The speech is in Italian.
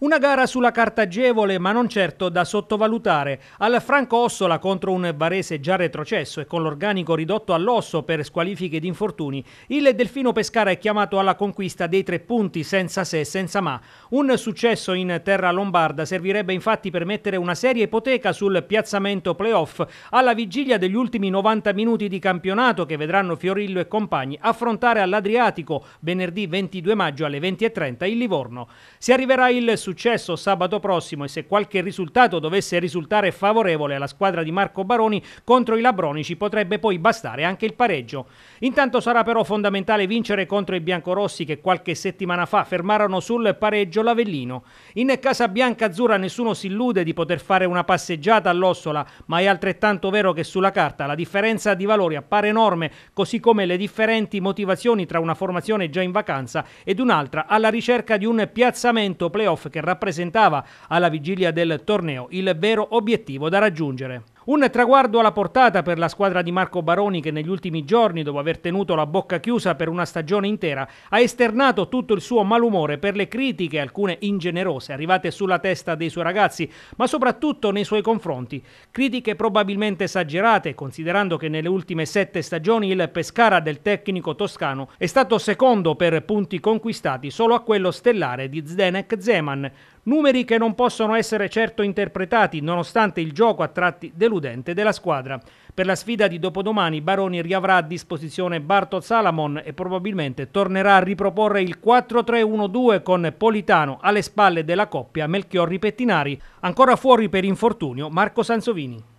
Una gara sulla carta agevole, ma non certo da sottovalutare. Al Franco Ossola contro un Varese già retrocesso e con l'organico ridotto all'osso per squalifiche ed infortuni, il Delfino Pescara è chiamato alla conquista dei tre punti senza se e senza ma. Un successo in terra lombarda servirebbe infatti per mettere una seria ipoteca sul piazzamento playoff alla vigilia degli ultimi 90 minuti di campionato che vedranno Fiorillo e compagni affrontare all'Adriatico venerdì 22 maggio alle 20.30 il Livorno. Si arriverà il successo successo sabato prossimo e se qualche risultato dovesse risultare favorevole alla squadra di Marco Baroni contro i Labronici potrebbe poi bastare anche il pareggio. Intanto sarà però fondamentale vincere contro i biancorossi che qualche settimana fa fermarono sul pareggio l'Avellino. In Casa Bianca Azzurra nessuno si illude di poter fare una passeggiata all'Ossola, ma è altrettanto vero che sulla carta la differenza di valori appare enorme, così come le differenti motivazioni tra una formazione già in vacanza ed un'altra alla ricerca di un piazzamento playoff che che rappresentava alla vigilia del torneo il vero obiettivo da raggiungere. Un traguardo alla portata per la squadra di Marco Baroni che negli ultimi giorni, dopo aver tenuto la bocca chiusa per una stagione intera, ha esternato tutto il suo malumore per le critiche, alcune ingenerose, arrivate sulla testa dei suoi ragazzi, ma soprattutto nei suoi confronti. Critiche probabilmente esagerate, considerando che nelle ultime sette stagioni il Pescara del tecnico toscano è stato secondo per punti conquistati solo a quello stellare di Zdenek Zeman numeri che non possono essere certo interpretati nonostante il gioco a tratti deludente della squadra. Per la sfida di dopodomani Baroni riavrà a disposizione Barto Salamon e probabilmente tornerà a riproporre il 4-3-1-2 con Politano alle spalle della coppia Melchiorri Pettinari, ancora fuori per infortunio Marco Sansovini.